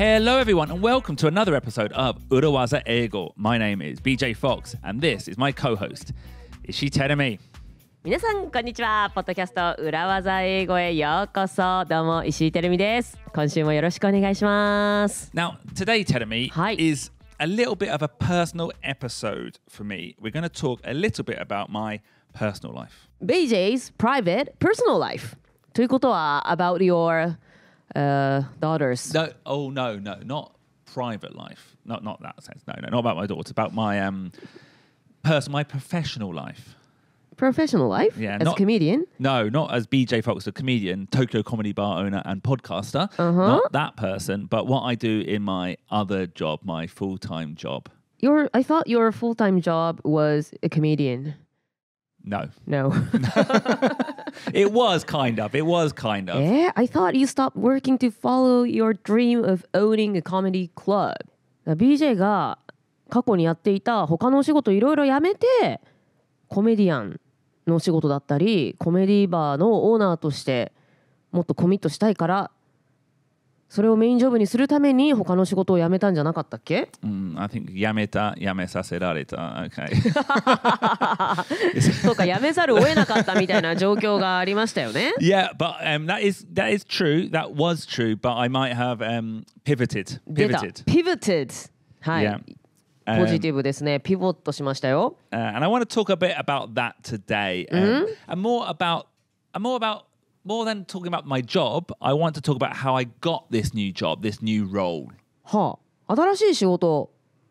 Hello, everyone, and welcome to another episode of Urawaza Ego. My name is BJ Fox, and this is my co host, Ishi Teremi. 皆さんこんにちはポッドキャスト裏技英語へようこそどうも石井てるみです今週もよろしくお願いします Now today is a little bit of a personal episode for me we're going to talk a little bit about my personal life BJ's private personal life ということは about your uh, daughters. No, oh no, no, not private life. Not not that sense. No, no, not about my daughter. About my um, person, my professional life. Professional life? Yeah, as not, a comedian? No, not as BJ Fox, a comedian, Tokyo comedy bar owner and podcaster. Uh-huh. Not that person, but what I do in my other job, my full time job. Your, I thought your full time job was a comedian. No. No. it was kind of. It was kind of. e h I thought you stopped working to follow your dream of owning a comedy club. BJ が過去にやっていた他のお仕事いろいろやめてコメディアンのお仕事だったりコメディーバーのオーナーとしてもっとコミットしたいからそれをメインジョブにするために他の仕事を辞めたんじゃなかったっけ、うん、I think 辞めた、辞めさせられた。Okay. そうか、辞めざるを得なかったみたいな状況がありましたよね。Yeah, but、um, that, is, that is true. That was true, but I might have、um, pivoted. Pivoted. Pivoted. はい。Yeah. ポジティブですね。ピボットしましたよ。Uh, and I want to talk a bit about that today. Um, mm-hmm. And more about, and more about more than talking about my job, I want to talk about how I got this new job, this new role. はあ、新しい仕事。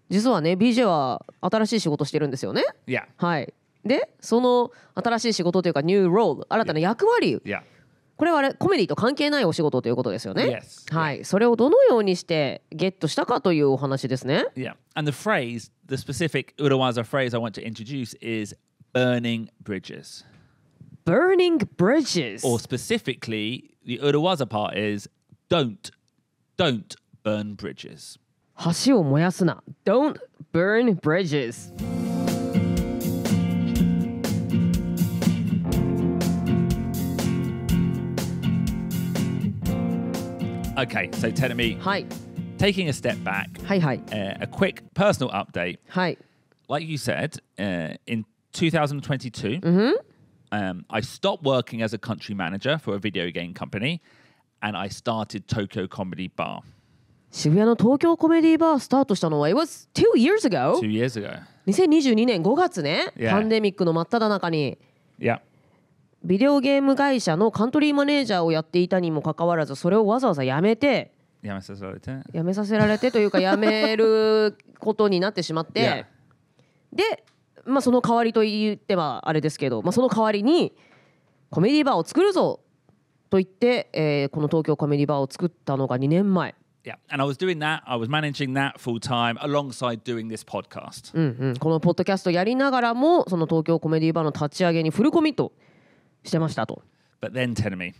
実はね、BJ は新しい仕事してるんですよね。Yeah. はい。で、その新しい仕事というか、ニューロー l 新たな役割。Yeah. これはあれコメディと関係ないお仕事ということですよね。Yes. はい。それをどのようにしてゲットしたかというお話ですね。Yeah. And the phrase, the specific Urawaza phrase I want to introduce is burning bridges. burning bridges. Or specifically, the Urawaza part is don't, don't burn bridges. 橋を燃やすな Don't burn bridges. Okay, so Tenemi, Hi. taking a step back, uh, a quick personal update. Like you said, uh, in 2022, mm-hmm. um, I stopped working as a country manager for a video game company and I started Tokyo Comedy Bar. 渋谷の東京コメディバースタートしたのは It was two years ago? Two years ago. 2022年5月ね、yeah. パンデミックの真っ只中に。Yeah. ビデオゲーム会社のカントリーマネージャーをやっていたにもかかわらずそれをわざわざ辞めて辞めさせられて辞めさせられてというか辞めることになってしまって、yeah. でまあ、その代わりと言ってはあれですけど、まあ、その代わりにコメディバーを作るぞと言って、えー、この東京コメディバーを作ったのが2年前。Yeah, and I was doing that. I was managing that full time alongside doing this podcast. うんうん、このポッドキャストやりながらも、その東京コメディバーの立ち上げにフルコミットしてましたと。But then tell me,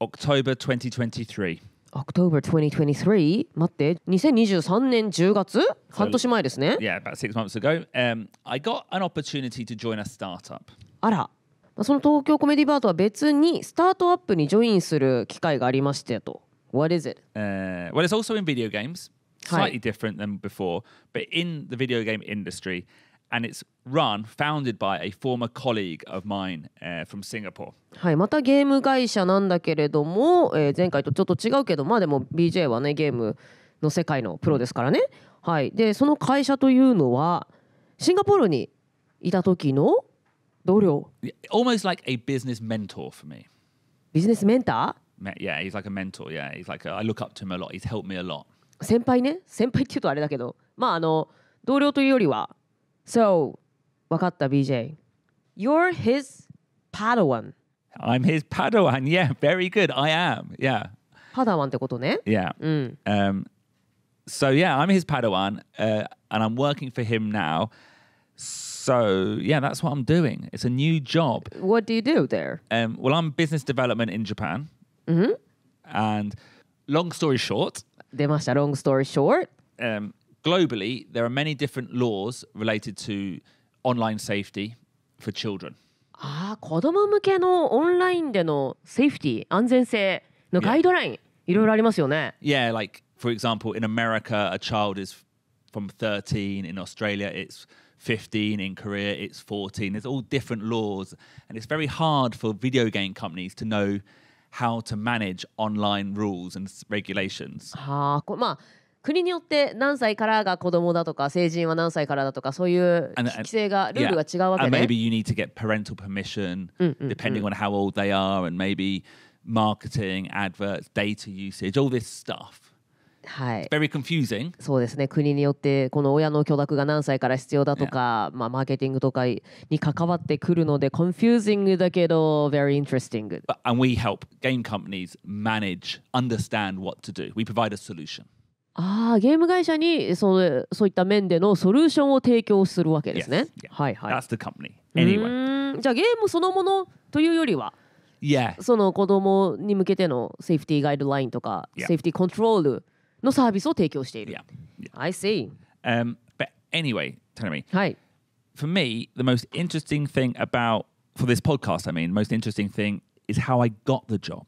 October 2023. October 2023? 待って、2023年10月 so, 半年前ですね。Yeah, about six months ago,、um, I got an opportunity to join a startup. あら、その東京コメディバーとは別にスタートアップにジョインする機会がありましてと。What is it?、Uh, well, it's also in video games. Slightly different than before, but in the video game industry. and it's run, founded by a former colleague of mine、uh, from Singapore. はい、またゲーム会社なんだけれども、えー、前回とちょっと違うけど、まあでも BJ はね、ゲームの世界のプロですからね。はい、で、その会社というのは、シンガポールにいた時の同僚。Almost like a business mentor for me. ビジネスメンター Yeah, he's like a mentor. Yeah, he's like, a, I look up to him a lot. He's helped me a lot. 先輩ね、先輩っていうとあれだけど、まああの、同僚というよりは、So, Wakata BJ. You're his Padawan. I'm his Padawan. Yeah, very good. I am. Yeah. Padawan ってことね。Yeah. Yeah. Mm. Um, so yeah, I'm his Padawan, uh, and I'm working for him now. So yeah, that's what I'm doing. It's a new job. What do you do there? Um, well, I'm business development in Japan. Mm-hmm. And long story short, 出ました long story short. Um, globally, there are many different laws related to online safety for children. ああ、子供向けのオンラインでのセーフティー、安全性のガイドライン、いろいろありますよね。Yeah, ah, like for example, in America, a child is from 13. In Australia, it's 15. In Korea, it's 14. There's all different laws, and it's very hard for video game companies to know how to manage online rules and regulations. はあ、まあ。Ah, 国によって何歳からが子供だとか成人は何歳からだとかそういう規制がルールが違うわけね。And maybe you need to get parental permission depending on how old they are and maybe marketing, adverts, data usage, all this stuff. はい、It's very confusing. そうですね国によってこの親の許諾が何歳から必要だとか、まあ、マーケティングとかに関わってくるので confusing だけど very interesting. But, and we help game companies manage, understand what to do. We provide a solution. ああ、ゲーム会社にそのそういった面でのソリューションを提供するわけですね。Yes, yeah. はいはい。That's the company. Anyway. じゃあゲームそのものというよりは、yeah. その子供に向けてのセーフティーガイドラインとか、yeah. セーフティーコントロールのサービスを提供している。Yeah. Yeah. I see.、Um, but anyway, tell me. はい。For me, the most interesting thing about, for this podcast, I mean, most interesting thing is how I got the job.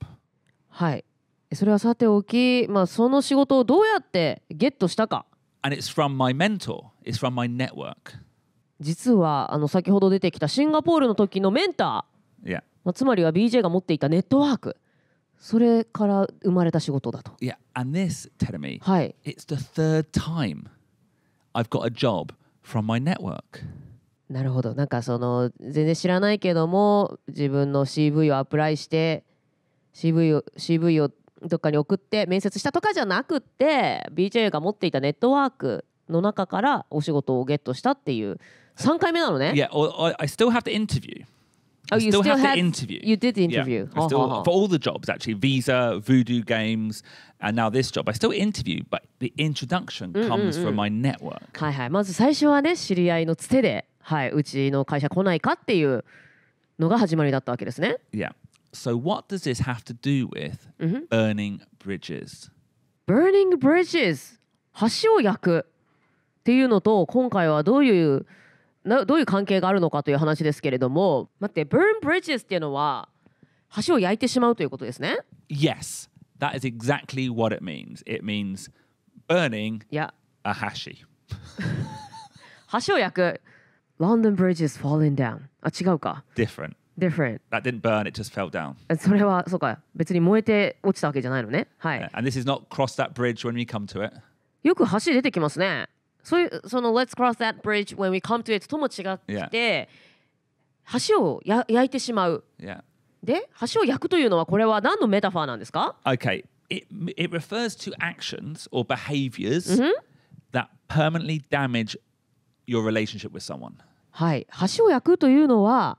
はい。それはさておき、まあ、その仕事をどうやってゲットしたか And it's from my mentor, it's from my network. 実はあの先ほど出てきたシンガポールの時のメンター、yeah. まあ、つまりは BJ が持っていたネットワークそれから生まれた仕事だと。Yeah, and this, Teremi, はい、it's the third time I've got a job from my network. なるほどなんかその全然知らないけども自分の CV をアプライして CV を CV をどっかに送って面接したとかじゃなくって BJ が持っていたネットワークの中からお仕事をゲットしたっていう3回目なのね。Yeah, or, or I still have to interview. Oh, you still, still have had, to interview. You did interview. Yeah, I still, oh, for all the jobs, actually, Visa, Voodoo Games, and now this job, I still interview, but the introduction comes from my network. はいはい。まず最初はね、知り合いのつてで、はい、うちの会社来ないかっていうのが始まりだったわけですね。Yeah. So, what does this have to do with mm-hmm. burning bridges? Burning bridges 橋を焼くっていうのと今回はどういうなどういう関係があるのかという話ですけれども待って burn bridges っていうのは橋を焼いてしまうということですね Yes that is exactly what it means it means burning yeah. a hashi 橋を焼く London bridges falling down あ違うか Different different. That didn't burn, it just fell down. それはそうか、別に燃えて落ちたわけじゃないのね。はい。And this is not cross that bridge when we come to it. よく橋出てきますね。そういうその Let's cross that bridge when we come to it とも違って、yeah. 橋をや焼いてしまう。Yeah. で、橋を焼くというのはこれは何のメタファーなんですか ?Okay, it, it refers to actions or behaviors、mm hmm. that permanently damage your relationship with someone. はい、橋を焼くというのは、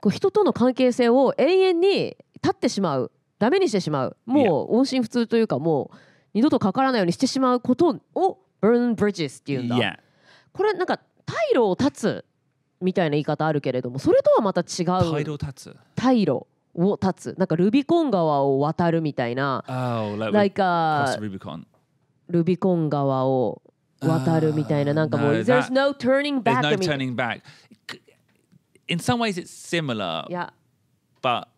こう人との関係性を永遠に立ってしまうダメにしてしまうもう音信不通というかもう二度とかからないようにしてしまうことを burn bridges っていうんだ。Yeah. これなんか退路を断つみたいな言い方あるけれどもそれとはまた違う退路を断つ退路を断つなんかルビコン川を渡るみたいな、oh, like a, ルビコン川を渡るみたいななんかもう、uh, There's no turning back, no turning back. in some ways it's similar. Yeah. But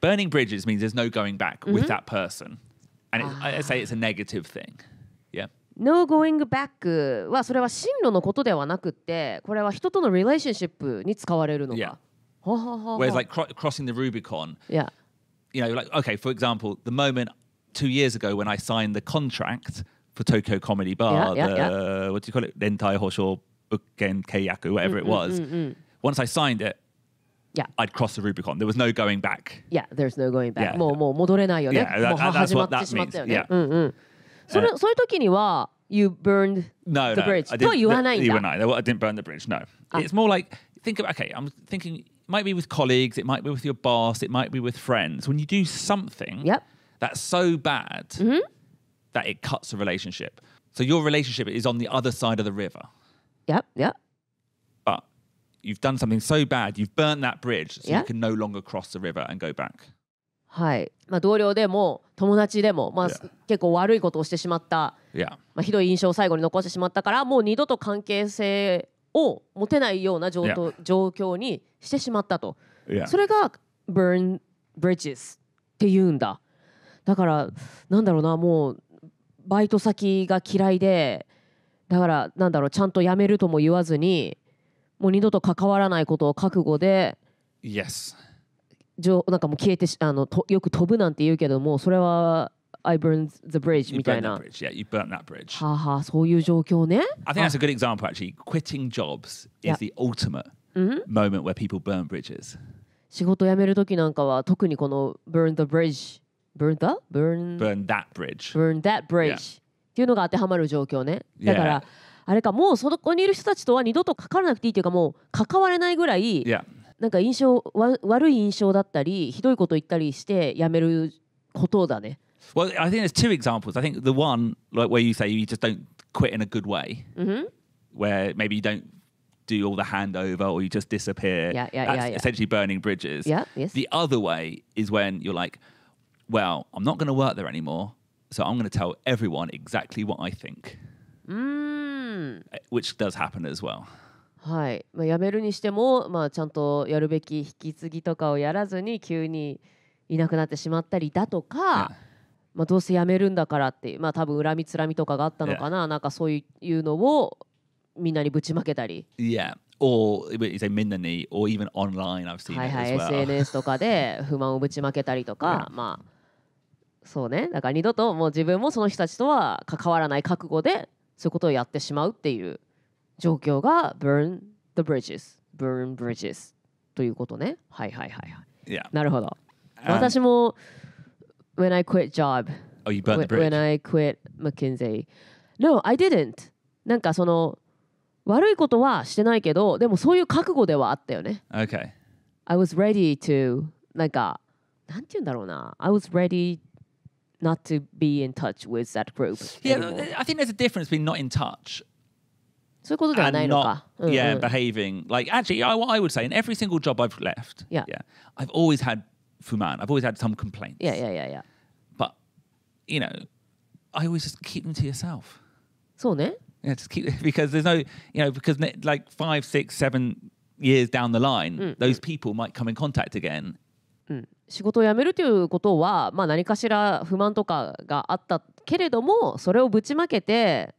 burning bridges means there's no going back mm-hmm. with that person. And ah. I say it's a negative thing. Yeah. No going back はそれは進路のことではなくて、これは人との relationship に使われるのか。Yeah. Whereas like cro- crossing the Rubicon. Yeah. You know, like okay, for example, the moment two years ago when I signed the contract for Tokyo Comedy Bar, yeah, yeah, the, yeah. what do you call it, Rentai Hosho Bukken Kayaku, whatever mm, it mm, was. Mm, mm, once I signed it, yeah. I'd cross the Rubicon. There was no going back. Yeah, there's no going back. Yeah. もうもう戻れないよね。Yeah, that, もう that, that's 始まってしまったよね。Yeah. うんうん。それ、uh, そういう時には you burned no, the bridge. No, とは言わないんだ。言わない。I didn't burn the bridge. No. Ah. It's more like think of okay. I'm thinking it might be with colleagues, it might be with your boss, it might be with friends. When you do something yep. that's so bad mm-hmm. that it cuts a relationship. So your relationship is on the other side of the river. Yep, yep. you've done something so bad, you've b u r n e that bridge, so you can no longer cross the river and go back. はい、まあ、同僚でも友達でも、まあ、結構悪いことをしてしまった、まあ、ひどい印象を最後に残してしまったからもう二度と関係性を持てないような状,、状況にしてしまったと、それが burn bridges っていうんだだからなんだろうなもうバイト先が嫌いでだからなんだろうちゃんと辞めるとも言わずにもう二度と関わらないことを覚悟で Yes 上なんかもう消えてしあのとよく飛ぶなんて言うけどもそれは I burned the bridge み You たい burned な that bridge. Yeah, you burnt that bridge. はあはあそういう状況ね I think that's a good example, actually. Quitting jobs is Yeah. the ultimate moment where people burn bridges. 仕事辞める時なんかは特にこの burn the bridge burn the burn Burn that bridge. burn that bridge、Yeah. っていうのが当てはまる状況ねだから、あれかもうそこにいる人たちとは二度と関わらなくていいというかもう関われないぐらい、yeah. なんか印象わ悪い印象だったりひどいこと言ったりしてやめることだね。Well, I think there's two examples. I think the one like where you say you just don't quit in a good way, mm-hmm. where maybe you don't do all the handover or you just disappear. Yeah, yeah, That's yeah, yeah. essentially burning bridges. Yeah, yes. The other way is when you're like, well, I'm not going to work there anymore, so I'm going to tell everyone exactly what I think. Mm. mm. which does happen as well. はい、まあ、やめるにしても、まあ、ちゃんとやるべき引き継ぎとかをやらずに急にいなくなってしまったりだとか、yeah. まあ、どうせやめるんだからってまあ、多分恨みつらみとかがあったのかな、yeah. なんかそういうのをみんなにぶちまけたり。Yeah. or you say みんなに or even online I've seen はいはい、it as well. SNS とかで不満をぶちまけたりとか、yeah. まあそうねだから二度ともう自分もその人たちとは関わらない覚悟でそういうことをやってしまうっていう状況が burn the bridges burn bridges ということねはいはいはいはい Yeah. なるほど、私も when I quit job oh, you t h e when I quit McKinsey no I didn't なんかその悪いことはしてないけどでもそういう覚悟ではあったよね okay I was ready to なんかなんて言うんだろうな I was ready not to be in touch with that group. Yeah, anymore. Uh, I think there's a difference between not in touch. And not, mm, yeah, mm. behaving like actually, I, I would say in every single job I've left, yeah, yeah, I've always had fuman. I've always had some complaints. Yeah, yeah, yeah, yeah. But you know, I always just keep them to yourself. So ne? Yeah, just keep because there's no, you know, because like five, six, seven years down the line, mm, those mm. people might come in contact again, mm. 仕事を辞めるということは、まあ、何かしら不満とかがあったけれどもそれをぶちまけて、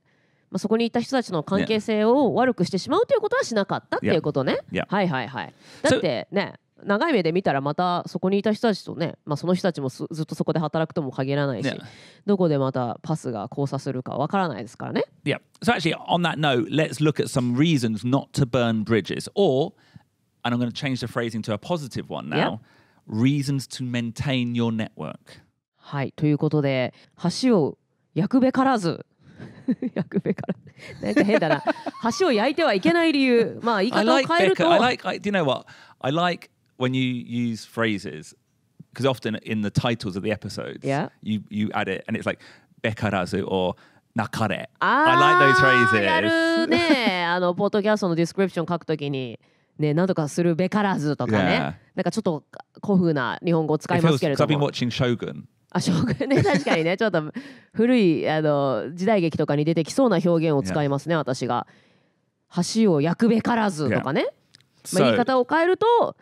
まあ、そこにいた人たちの関係性を悪くしてしまうということはしなかったっていうことね。Yeah. Yeah. はいはいはい、だってね、so 長い目で見たらまたそこにいた人たちとね、まあ、その人たちもずっとそこで働くとも限らないし、yeah. どこでまたパスが交差するかわからないですからね。Yeah. So actually, on that note, let's look at some reasons not to burn bridges. Or, and I'm going to change the phrasing to a positive one now. Yeah. reasons to maintain your network. はい、ということで、橋を焼くべからず。焼くべからず。なんか変だな。橋を焼いてはいけない理由。まあ、言い方を変えると。I like, I do you know what? I like when you use phrases, because often in the titles of the episodes, yeah. you, you add it, and it's like, べからず or なかれ。I like those phrases. ね。あの、ポッドキャストのディスクリプション書くときに。ね、なんとかするべからずとかね、なんかちょっと古風な日本語を使いますけれども。あ将軍ね 確かにねちょっと古いあの時代劇とかに出てきそうな表現を使いますね、私が橋を焼くべからずとかね、まあ、言い方を変えると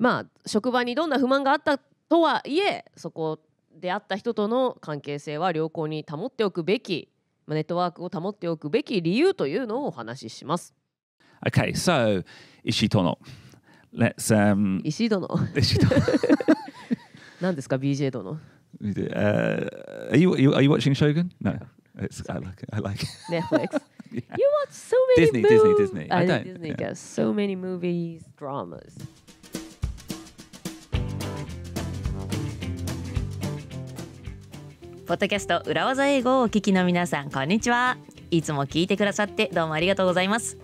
まあ職場にどんな不満があったとはいえそこであった人との関係性は良好に保っておくべき、まあ、ネットワークを保っておくべき理由というのをお話しします。Okay, so Ishitono. Let's um Ishitono. 何ですか BJ 殿 uh, are you, are you are you watching Shogun? No. It's, I like it. I like it. Netflix You watch so many Disney, Disney, movies Disney. I don't- Disney yeah. yes. so many movies dramas ポッドキャスト裏技英語をお聞きの皆さんこんにちはいつも聞いてくださってどうもありがとうございます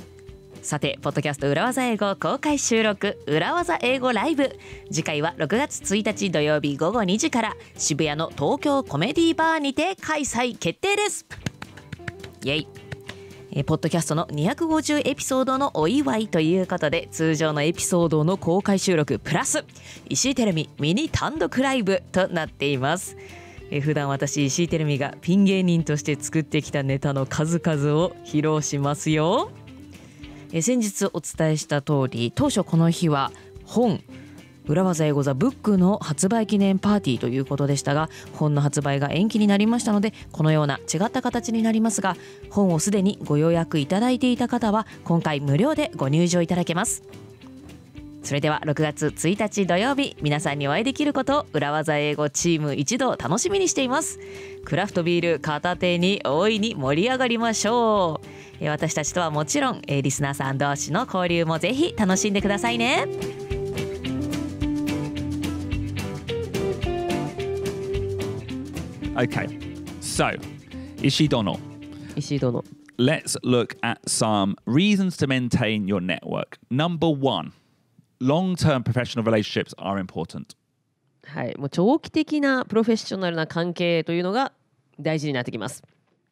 さてポッドキャスト裏技英語公開収録裏技英語ライブ次回は6月1日土曜日午後2時から渋谷の東京コメディーバーにて開催決定ですイエイえポッドキャストの250エピソードのお祝いということで通常のエピソードの公開収録プラス石井テレミミニ単独ライブとなっています。え普段私石井テレミがピン芸人として作ってきたネタの数々を披露しますよ。え先日お伝えした通り当初この日は本裏技英語ザブックの発売記念パーティーということでしたが本の発売が延期になりましたのでこのような違った形になりますが本をすでにご予約いただいていた方は今回無料でご入場いただけます。それでは6月1日土曜日皆さんにお会いできることを裏技英語チーム一同楽しみにしていますクラフトビール片手に大いに盛り上がりましょう私たちとはもちろんリスナーさん同士の交流もぜひ楽しんでくださいね OK a y So, 石井殿。石井殿。Let's look at some reasons to maintain your network. Number one, long term professional relationships are important. はい、もう長期的なプロフェッショナルな関係というのが大事になってきます。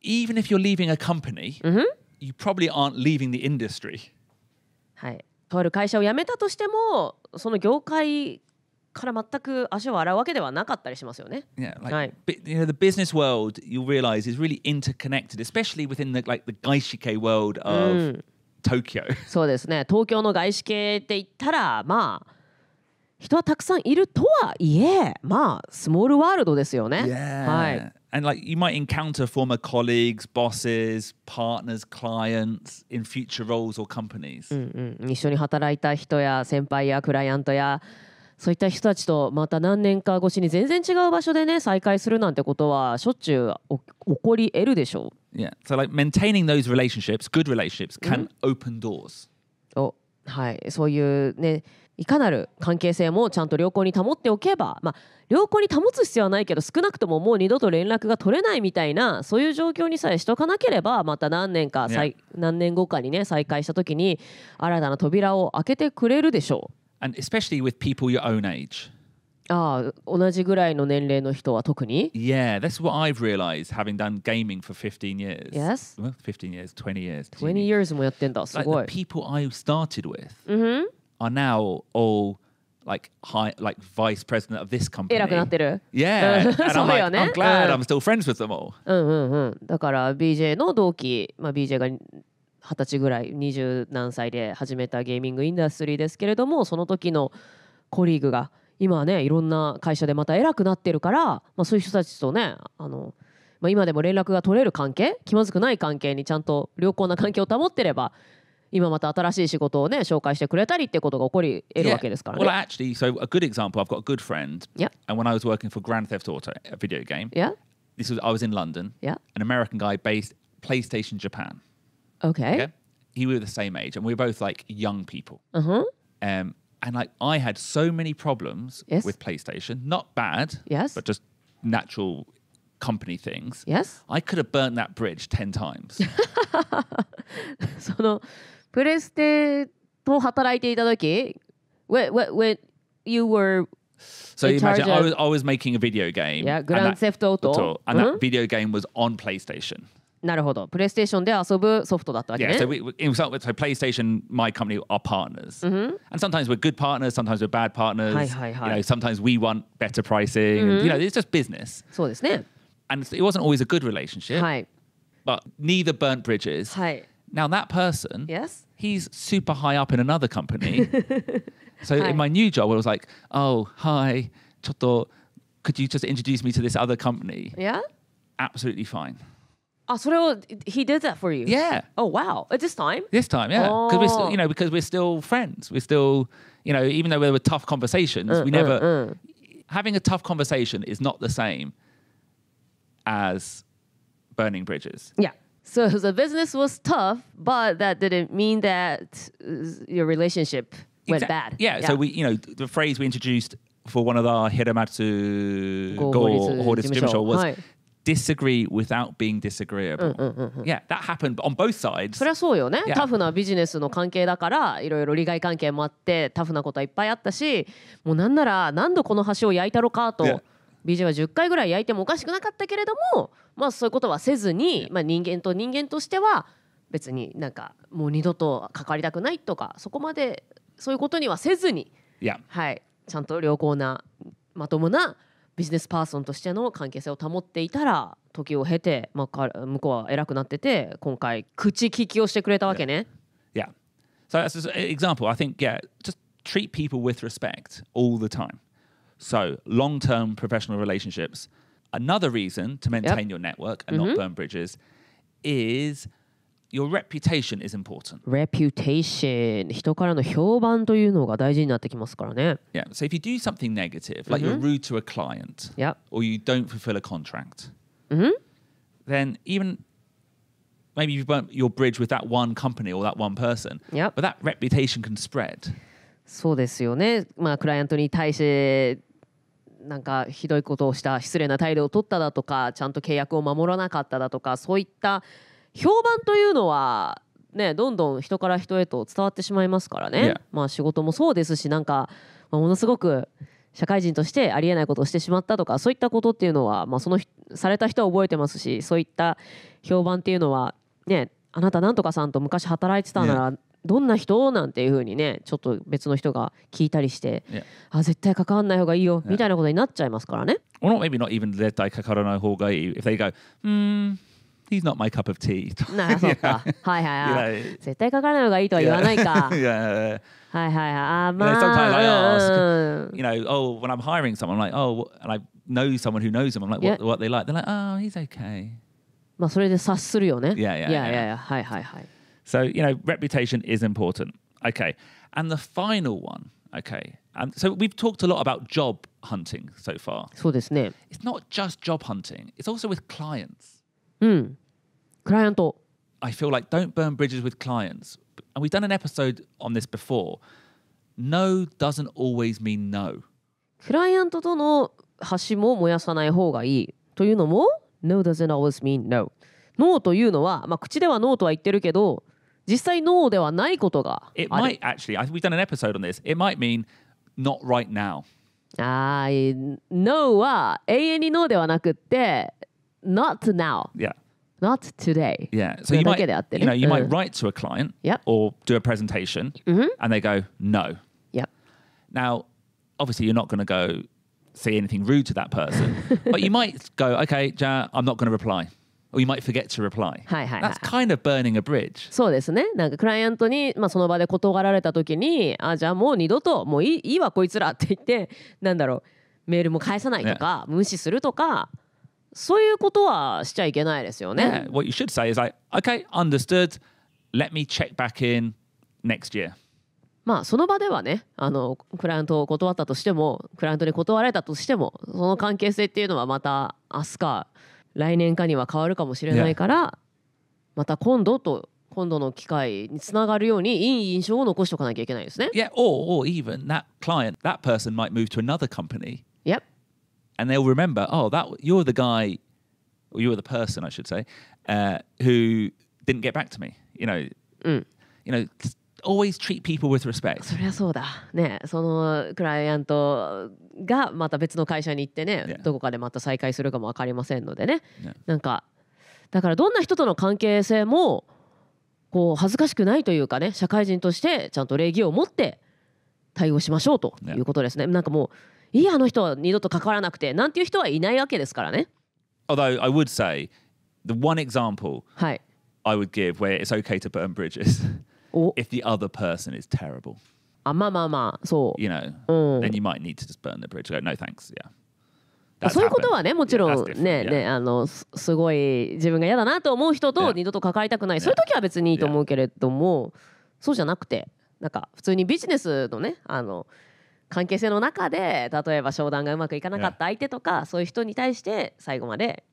Even if you're leaving a company,、mm hmm. you probably aren't leaving the industry. はい、とある会社を辞めたとしても、その業界から全く足を洗うわけではなかったりしますよね。Yeah, like, はい。You know, the business world, y o u realize, is really interconnected, especially within the, like, the Gaishike world of、うん Tokyo. そうですね。東京の外資系って言ったら、まあ、人はたくさんいるとはいえ、まあ、スモールワールドですよね。Yeah. はい。and like you might encounter former colleagues, bosses, partners, clients in future roles or companies. うんうん、一緒に働いた人や先輩やクライアントやそういった人たちとまた何年か越しに全然違う場所でね再会するなんてことはしょっちゅう起こり得るでしょう。Yeah, so like maintaining those relationships, good relationships, can open doors. おはい、そういうねいかなる関係性もちゃんと良好に保っておけば、まあ、良好に保つ必要はないけど少なくとももう二度と連絡が取れないみたいなそういう状況にさえしとかなければまた何年か、yeah. 何年後かにね再会した時に新たな扉を開けてくれるでしょう。and especially with people your own age. ああ、同じぐらいの年齢の人は特に Yeah, that's what I've realized having done gaming for 15 years. Yes. Well, 15 years, 20 years. 20 years もやってんだ。す People I started with mm-hmm. are now all like high, like vice president of this company. Yeah. and I'm, like, そうよね。I'm glad i am still friends with them all. うんうんうん。だから BJ の同期、まあ、BJ が二十歳ぐらい二十何歳で始めたゲーミングインダストリーですけれどもその時のコリーグが今はねいろんな会社でまた偉くなってるから、まあ、そういう人たちとねあの、まあ、今でも連絡が取れる関係気まずくない関係にちゃんと良好な関係を保ってれば今また新しい仕事をね紹介してくれたりってことが起こり得るわけですからね。Yeah. Well, actually, so a good example, I've got a good friend, yeah. and when I was working for Grand Theft Auto, a video game, yeah. this was I was in London, yeah. an American guy based PlayStation Japan. Okay. okay? He we were the same age, and we were both like young people. Uh huh. Um, and like I had so many problems yes. with PlayStation. Not bad. Yes. But just natural company things. Yes. I could have burnt that bridge ten times. so, you were so imagine I was, I was making a video game. Yeah, Grand Theft Auto. and that uh-huh. video game was on PlayStation. なるほど。プレイステーションで遊ぶソフトだったわけね。Yeah, so, we, we, so PlayStation, my company, are partners. hmm And sometimes we're good partners, sometimes we're bad partners. はいはいはい。You know, sometimes we want better pricing. hmm You mm-hmm. know, it's just business. そうですね。And it wasn't always a good relationship. はい。But neither burnt bridges. はい。Now that person, yes, he's super high up in another company. so in my new job, it was like, oh, hi, ちょっと could you just introduce me to this other company? Yeah. Absolutely fine. Oh, so he did that for you? Yeah. Oh wow! At this time? This time, yeah. Because oh. we're still, you oh. know, because we're still friends. We're still, you know, even though we were tough conversations, uh, we mm, never uh, uh. having a tough conversation is not the same as burning bridges. Yeah. So the business was tough, but that didn't mean that uh, your relationship went bad. Yeah, yeah, So we, you know, the phrase we introduced for one of our Hiramatsu Go Go Horis Show was disagree without being disagreeable. Yeah, that happened on both sides. そりゃそうよね。Yeah. タフなビジネスの関係だから、いろいろ利害関係もあって、タフなことはいっぱいあったし、もうなんなら何度この橋を焼いたろかと。ビ e a h は10回ぐらい焼いてもおかしくなかったけれども、まあ、そういうことはせずに、まあ、人間と人間としては別になんかもう二度と関わりたくないとかそこまでそういうことにはせずに、はい、ちゃんと良好なまともなビジネスパーソンとしての関係性を保っていたら時を経て、まあ、向こうは偉くなってて今回口利きをしてくれたわけね。Yeah. yeah. So a s an example. I think, yeah, just treat people with respect all the time. So long term professional relationships. Another reason to maintain yep. your network and mm -hmm. not burn bridges is your reputation is important. Reputation 人からの評判というのが大事になってきますからね。Yeah, so if you do something negative, like you're rude to a client, yeah, or you don't fulfill a contract, mm-hmm. then even maybe you've burnt your bridge with that one company or that one person, yeah, but that reputation can spread. そうですよね。まあクライアントに対してなんかひどいことをした失礼な態度を取っただとかちゃんと契約を守らなかっただとかそういった評判というのはねどんどん人から人へと伝わってしまいますからね、yeah. まあ仕事もそうですしなんか、まあ、ものすごく社会人としてありえないことをしてしまったとかそういったことっていうのは、まあ、そのされた人は覚えてますしそういった評判っていうのはねあなたなんとかさんと昔働いてたなら、yeah. どんな人なんていうふうにねちょっと別の人が聞いたりして、yeah. あ絶対関わらない方がいいよ、みたいなことになっちゃいますからね。Or not, maybe not even 絶対関わらない方がいい。If they go, hmm, he's not my cup of tea. Yeah. はいはいはい。あ、You ま know, あ。sometimes I ask, うん you know, oh, when I'm hiring someone, I'm like, oh, and I know someone who knows them. I'm like, what, Yeah. what they like. They're like, oh, he's okay. Yeah. Yeah, yeah, Yeah. yeah. Yeah. や、はいはいはい。So, you know, reputation is important. Okay. And the final one, okay. And so we've talked a lot about job hunting so far. そうですね。It's not just job hunting, it's also with clients. うん。クライアント。I feel like don't burn bridges with clients. And we've done an episode on this before. No doesn't always mean no. クライアントとの橋も燃やさない方がいい。というのも No doesn't always mean no。No というのは、まあ、口ではノーとは言ってるけど、実際ノーではないことがある。It might actually, I think we've done an episode on this. It might mean not right now. あ No は永遠に No ではなくって、not now. Yeah. Not today. Yeah. So you might, you know, you might write to a client yep. or do a presentation mm-hmm. and they go, no. Yep. Now, obviously, you're not going to go say anything rude to that person, but you might go, okay, ja, I'm not going to reply. or you might forget to reply. はいはいはい。That's kind of burning a bridge. そうですね。なんかクライアントに、まあ、その場で断られた時に、あ、じゃあもう二度と、もういいいいわこいつらって言って、なんだろう、メールも返さないとか、yeah. 無視するとか、そういうことはしちゃいけないですよね。Yeah, what you should say is like, okay, understood. Let me check back in next year. まあその場ではねあのクライアントを断ったとしてもクライアントに断られたとしてもその関係性っていうのはまた明日か来年かには変わるかもしれないから、また今度と今度の機会につながるようにいい印象を残しておかなきゃいけないですね。Yeah, or, or even that client, that person might move to another company and they'll remember, oh, that you're the guy, or you're the person, I should say, uh, who didn't get back to me. You know, mm. you know. always treat people with respect. そりゃそうだ。ね、そのクライアントがまた別の会社に行ってね、yeah. どこかでまた再会するかもわかりませんのでね。Yeah. なんか、だからどんな人との関係性も、こう恥ずかしくないというかね、社会人としてちゃんと礼儀を持って対応しましょうということですね。Yeah. なんかもう、いいあの人は二度と関わらなくてなんていう人はいないわけですからね。Although I would say the one example はい I would give where it's okay to burn bridges お if the other person is terrible. あまあまあまあそう You know, うん then you might need to just burn the bridge. Go, no thanks. Yeah. That's そういうことはね happened. もち Yeah, ろ that's ん different. ね Yeah. ねあのすすごい自分が嫌だなと思う人と Yeah. 二度と関わりたくないそういう時は別にいいと思うけれどもそうじゃなくてなんか普通にビジネスのねあの関係性の中で例えば商談がうまくいかなかった相手とか、そういう人に対して最後まで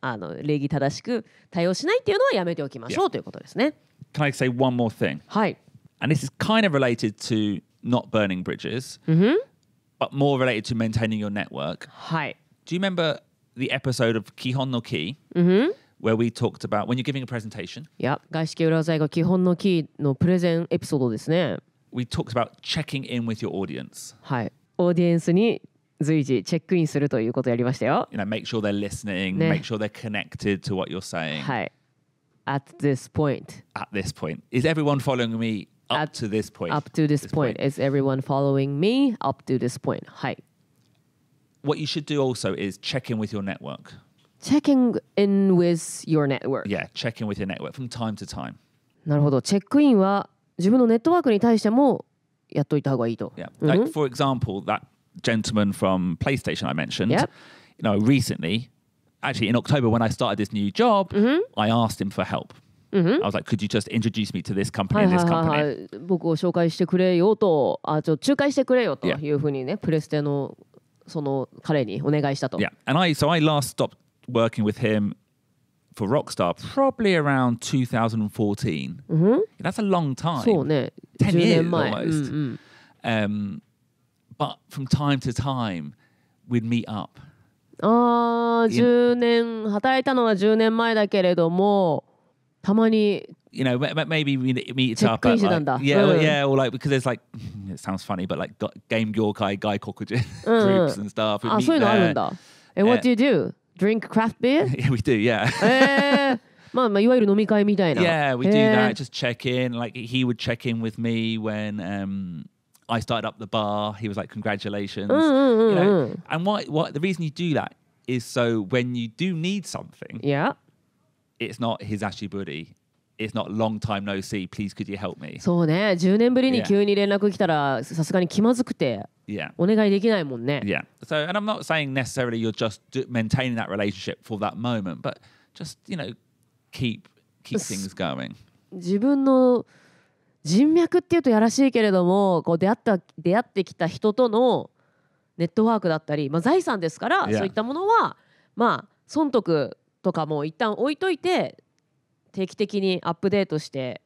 あの礼儀正しく対応しないっていうのはやめておきましょうということですね。Can I say one more thing? はい。And this is kind of related to not burning bridges, but more related to maintaining your network. はい。Do you remember the episode of 基本のキー where we talked about when you're giving a presentation? いや、外資系裏技が基本のキーのプレゼンエピソードですね。we talked about checking in with your audience. はい。オーディエンスに随時チェックインするということをやりましたよ。You know, make sure they're listening, sure they're connected to what you're saying はい。At this point, at this point. Is everyone following me up At- to this point? up to this point, is everyone following me? Up to this point. はい。What you should do also is check in with your network. Checking in with your network. Yeah, check in with your network from time to time. なるほど。チェックインは自分のネットワークに対してもやっといた方がいいと。Yeah. Like, for example, that gentleman from PlayStation I mentioned, yep. you know, recently, actually in October when I started this new job, mm-hmm. I asked him for help. Mm-hmm. I was like, could you just introduce me to this company and this company? 僕を紹介してくれよと、あ、ちょ、仲介してくれよというふうにね、プレステのその彼にお願いしたと。Yeah, and I, so I last stopped working with him for Rockstar probably around 2014. Mm-hmm. That's a long time. ten years almost. うんうん。Um, mm, mm. but from time to time, we'd meet up. ああ、10年、働いたのは10年前だけれども、たまに you know, maybe we meet up. At, like, yeah, mm. or, yeah, or like because there's like it sounds funny, but like game yokai guy cockroach groups and stuff. Ah, so there. And what do you do? drink craft beer? yeah, we do, yeah. Eh, yeah, we do that. Eh. Just check in. Like he would check in with me when um, I started up the bar. He was like, "Congratulations!" Mm, mm, you know? Mm, and why? What the reason you do that is so when you do need something, Yeah. it's not his buddy. it's not long time no see. Please, could you help me? そうね、10年ぶりに急に連絡来たらさすがに気まずくて。Yeah. お願いできないもんね。Yeah. So, and I'm not saying necessarily you're just maintaining that relationship for that moment, but just, you know, keep keep things going. 自分の人脈っていうとやらしいけれども、こう出会った出会ってきた人とのネットワークだったり、まあ財産ですから、yeah. そういったものはまあ損得とかも一旦置いといて。定期的にアップデートして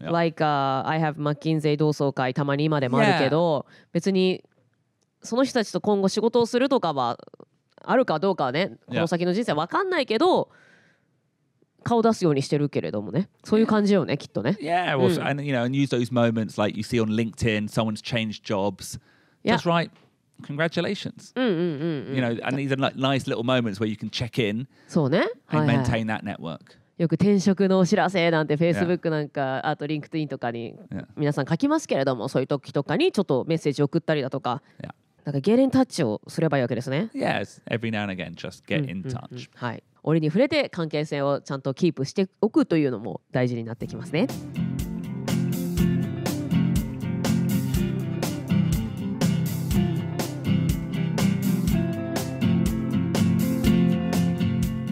Yep. Like、uh, I have McKinsey 同窓会たまに今でもあるけど、yeah. 別にその人たちと今後仕事をするとかはあるかどうかはね、この先の人生わかんないけど顔出すようにしてるけれどもねそういう感じよねきっとね Yeah, well,、うん、and you know, and use those moments like you see on LinkedIn someone's changed jobs That's right Congratulations. You know, and these are like nice little moments where you can check in and maintain that network. よく転職のお知らせなんてフェイスブックなんかあとリンクトインとかに皆さん書きますけれどもそういう時とかにちょっとメッセージ送ったりだとか。なんかゲレンタッチをすればいいわけですね。Yes, every now and again, just get in touch. はい。俺に触れて関係性をちゃんとキープしておくというのも大事になってきますね。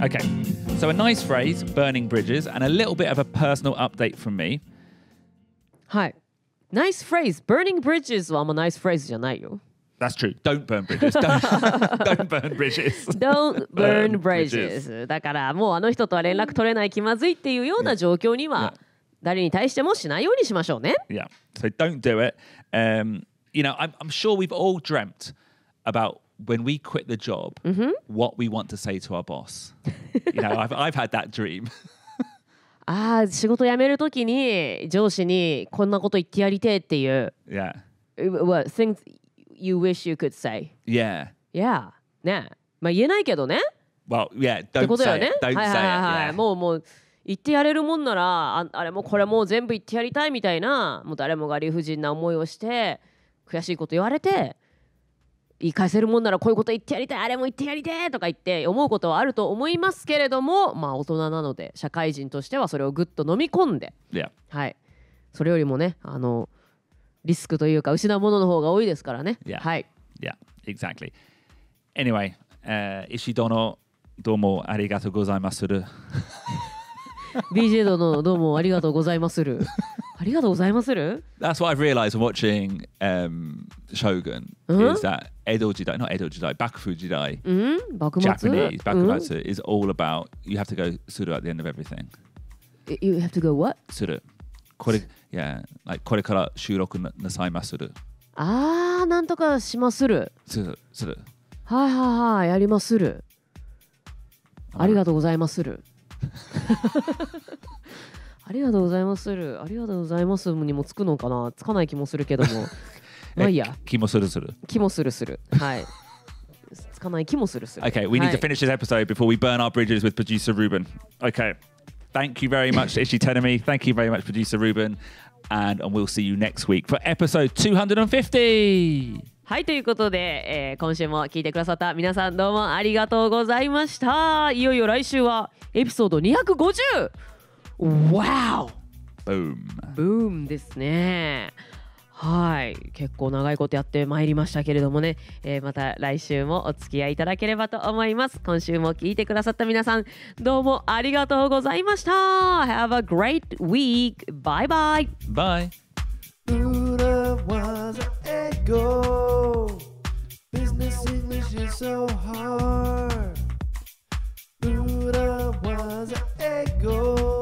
Okay. So, a nice phrase, burning bridges, and a little bit of a personal update from me. はい。Nice phrase. Burning bridges はあんま nice phrase じゃないよ。That's true. Don't burn bridges. Don't, don't burn bridges. Don't burn bridges. だからもうあの人とは連絡取れない気まずいっていうような状況には誰に対してもしないようにしましょうね。Yeah. So don't do it. Um, you know, I'm, I'm sure we've all dreamt about when we quit the job, mm-hmm. what we want to say to our boss. you know, I've, I've had that dream. ああ、仕事辞めるときに上司にこんなこと言ってやりてえっていう。Yeah. What things you wish you could say? Yeah. Yeah. ね。まあ言えないけどね。Well, yeah, don't say it. Don't say it. はいはいはい。もうもう。言ってやれるもんならああれもこれも全部言ってやりたいみたいなもう誰もが理不尽な思いをして悔しいこと言われて言い返せるもんならこういうこと言ってやりたいあれも言ってやりてとか言って思うことはあると思いますけれどもまあ大人なので社会人としてはそれをぐっと飲み込んで、yeah. はいそれよりもねあのリスクというか失うものの方が多いですからね、yeah. はい Yeah exactly Anyway、uh,、石殿どうもありがとうございまする BJ 殿どうもありがとうございまするありがとうございまする That's what I've realized watching、um, Shogun、うん、is that 江戸時代、not 江戸時代、幕府時代、うん、幕末 Japanese 幕末、うん、is all about you have to go する at the end of everything. You have to go what? する。これ、yeah, like これから収録なさいまする。ああ、なんとかしまする。する、する。はいはいはい、やりまする。ありがとうございまする。ありがとうございまする。ありがとうございますにもつくのかなつかない気もするけども。まあいいや。気もするする。気もするする。はい。つかない気もするする。Okay, we need to finish this episode before we burn our bridges with producer Ruben. Okay. Thank you very much, Ishi Tenemi. Thank you very much, producer Ruben. And, and we'll see you next week for episode 250. はい、ということで、えー、今週も聞いてくださった皆さんどうもありがとうございました。いよいよ来週はエピソード250。Wow! ブームですね。はい結構長いことやってまいりましたけれどもね、えー、また来週もお付き合いいただければと思います今週も聞いてくださった皆さんどうもありがとうございました Have a great week bye bye bye Buddha was an echo Business English is so hard Buddha was an echo